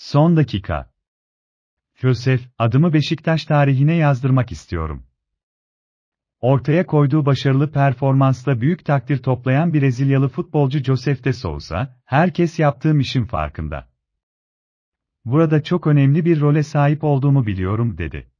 Son dakika. Josef, adımı Beşiktaş tarihine yazdırmak istiyorum. Ortaya koyduğu başarılı performansla büyük takdir toplayan Brezilyalı futbolcu Josef de Souza, herkes yaptığım işin farkında. Burada çok önemli bir role sahip olduğumu biliyorum dedi.